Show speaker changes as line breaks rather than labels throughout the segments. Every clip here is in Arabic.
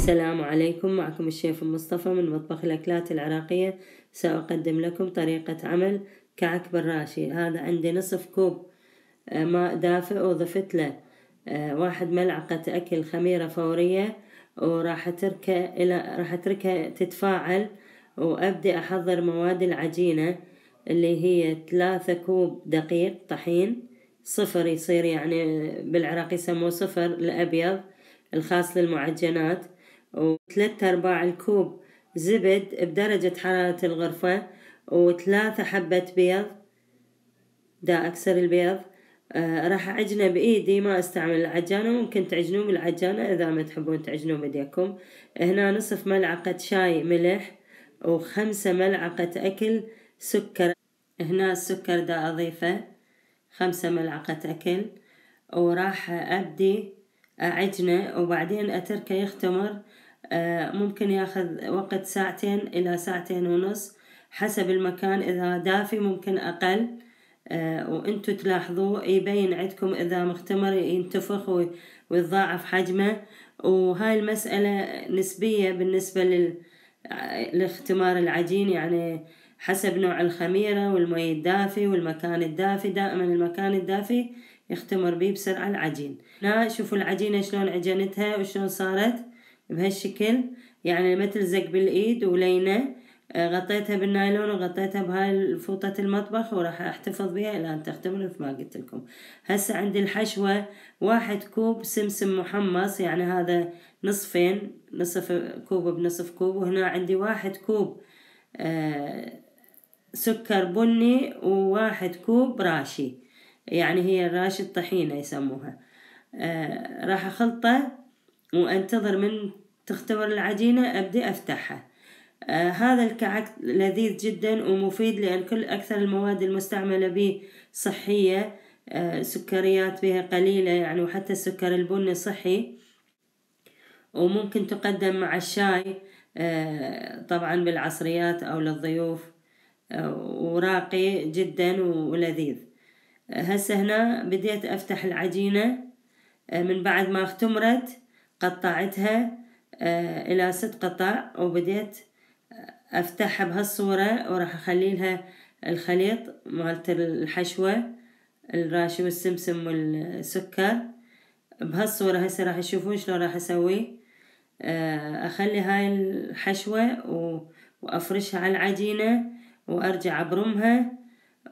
السلام عليكم معكم الشيف مصطفى من مطبخ الأكلات العراقية سأقدم لكم طريقة عمل كعك بالراشي هذا عندي نصف كوب آه، ماء دافئ وضفت له آه، واحد ملعقة أكل خميرة فورية وراح أتركها إلى راح أتركها تتفاعل وأبدأ أحضر مواد العجينة اللي هي ثلاثة كوب دقيق طحين صفر يصير يعني بالعراق يسموه صفر الأبيض الخاص للمعجنات وثلاثة أرباع الكوب زبد بدرجة حرارة الغرفة وثلاثة حبة بيض دا أكسر البيض آه، راح أعجنه بإيدي ما أستعمل العجانة ممكن تعجنوه بالعجانة إذا ما تحبون تعجنوه بإيديكم هنا نصف ملعقة شاي ملح وخمسة ملعقة أكل سكر هنا السكر دا أضيفه خمسة ملعقة أكل وراح أبدي أعجنه وبعدين أتركه يختمر آه، ممكن ياخذ وقت ساعتين إلى ساعتين ونص حسب المكان إذا دافي ممكن أقل آه، وانتو تلاحظوه يبين عندكم إذا مختمر ينتفخ ويتضاعف حجمه وهاي المسألة نسبية بالنسبة لل... لاختمار العجين يعني حسب نوع الخميرة والمي الدافي والمكان الدافي دائما المكان الدافي يختمر بيه بسرعة العجين هنا شوفوا العجينة شلون عجنتها وشلون صارت بهالشكل يعني ما تلزق بالايد ولينة آه، غطيتها بالنايلون وغطيتها بهاي الفوطة المطبخ وراح احتفظ بها الى ان تختمر مثل ما قلت لكم هسه عندي الحشوة واحد كوب سمسم محمص يعني هذا نصفين نصف كوب بنصف كوب وهنا عندي واحد كوب آه، سكر بني وواحد كوب راشي يعني هي الراشي الطحينة يسموها آه، راح أخلطه وأنتظر من تختبر العجينة أبدأ أفتحها آه، هذا الكعك لذيذ جدا ومفيد لأن كل أكثر المواد المستعملة به صحية آه، سكريات بها قليلة يعني وحتى السكر البني صحي وممكن تقدم مع الشاي آه، طبعا بالعصريات أو للضيوف وراقي جدا ولذيذ هسه هنا بديت أفتح العجينة من بعد ما اختمرت قطعتها آه، إلى ست قطع وبديت آه، أفتحها بهالصورة وراح أخلي لها الخليط مالت الحشوة الراشي والسمسم والسكر بهالصورة هسه راح تشوفون شلون راح أسوي آه، أخلي هاي الحشوة وأفرشها على العجينة وأرجع أبرمها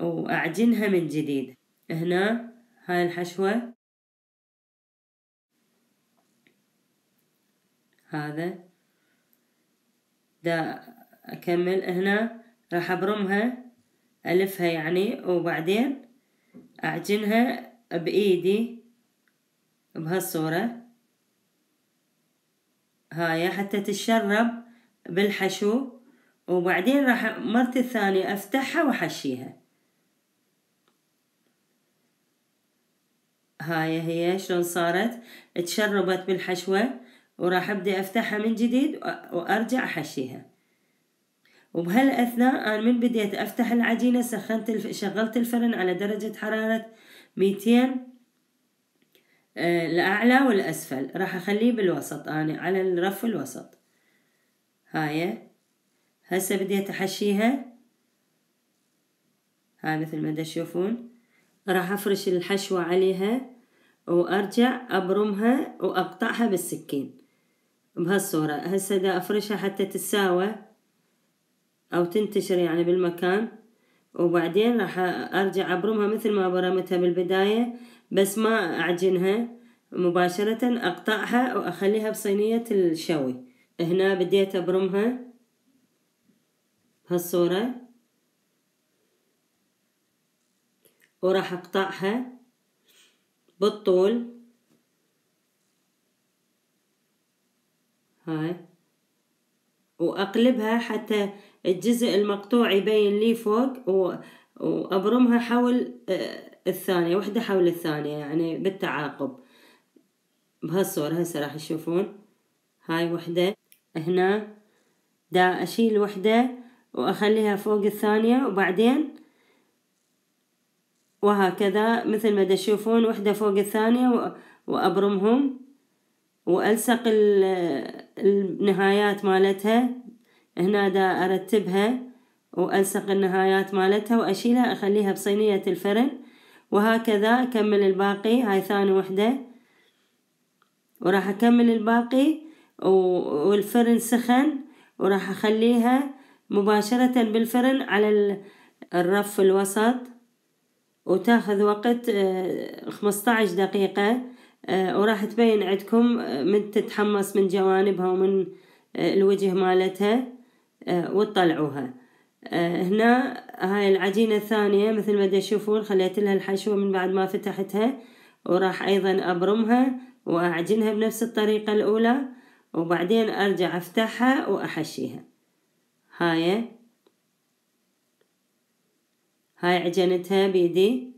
وأعجنها من جديد هنا هاي الحشوة هذا دا أكمل هنا راح أبرمها ألفها يعني وبعدين أعجنها بإيدي بهالصورة هاي حتى تتشرب بالحشو وبعدين راح مرتي الثانية أفتحها وأحشيها هاي هي شلون صارت تشربت بالحشوة وراح أبدأ أفتحها من جديد وأرجع أحشيها وبهالأثناء أنا من بديت أفتح العجينة سخنت الف... شغلت الفرن على درجة حرارة ميتين آه، الأعلى والأسفل راح أخليه بالوسط أنا على الرف الوسط هاي هسه بديت أحشيها هاي مثل ما تشوفون راح أفرش الحشوة عليها وأرجع أبرمها وأقطعها بالسكين بهالصورة هسه دا أفرشها حتى تتساوى أو تنتشر يعني بالمكان وبعدين راح أرجع أبرمها مثل ما برمتها بالبداية بس ما أعجنها مباشرة أقطعها وأخليها بصينية الشوي هنا بديت أبرمها بهالصورة وراح أقطعها بالطول هاي وأقلبها حتى الجزء المقطوع يبين لي فوق و... وأبرمها حول آه، الثانية وحدة حول الثانية يعني بالتعاقب بهالصورة هسه راح تشوفون هاي وحدة هنا دا أشيل وحدة وأخليها فوق الثانية وبعدين وهكذا مثل ما تشوفون وحدة فوق الثانية وأبرمهم وألصق ال النهايات مالتها هنا دا أرتبها وألصق النهايات مالتها وأشيلها أخليها بصينية الفرن وهكذا أكمل الباقي هاي ثاني وحدة وراح أكمل الباقي والفرن سخن وراح أخليها مباشرة بالفرن على الرف الوسط وتاخذ وقت آه، خمسة عشر دقيقة آه، وراح تبين عندكم آه، من تتحمص من جوانبها ومن آه، الوجه مالتها وتطلعوها هنا هاي العجينة الثانية مثل ما تشوفون خليت لها الحشوة من بعد ما فتحتها وراح أيضا أبرمها وأعجنها بنفس الطريقة الأولى وبعدين أرجع أفتحها وأحشيها هاي هاي عجنتها بيدي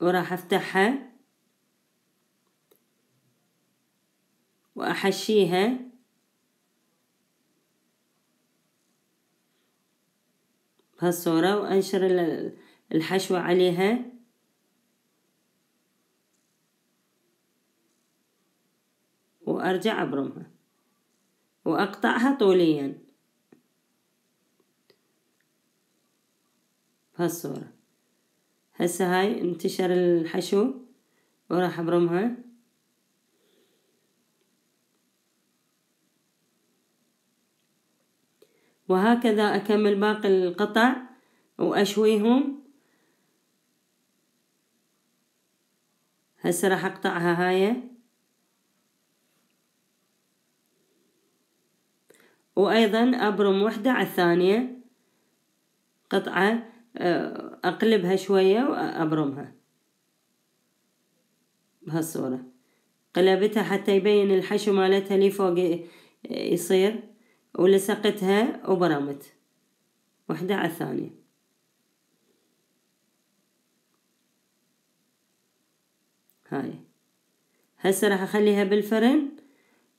وراح افتحها واحشيها بهالصورة وانشر الحشوة عليها وارجع ابرمها واقطعها طوليا بهالصوره هسه هاي انتشر الحشو وراح ابرمها وهكذا اكمل باقي القطع واشويهم هسه راح اقطعها هاي وايضا ابرم وحدة على الثانية قطعة اقلبها شوية وابرمها بهالصورة قلبتها حتى يبين الحشو مالتها لي فوق يصير ولصقتها وبرمت وحدة على الثانية هاي هسه راح اخليها بالفرن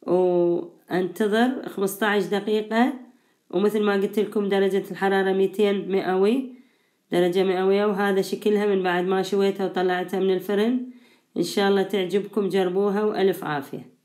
وانتظر خمسة عشر دقيقة ومثل ما قلت لكم درجة الحرارة ميتين مئوي درجة مئوية وهذا شكلها من بعد ما شويتها وطلعتها من الفرن إن شاء الله تعجبكم جربوها وألف عافية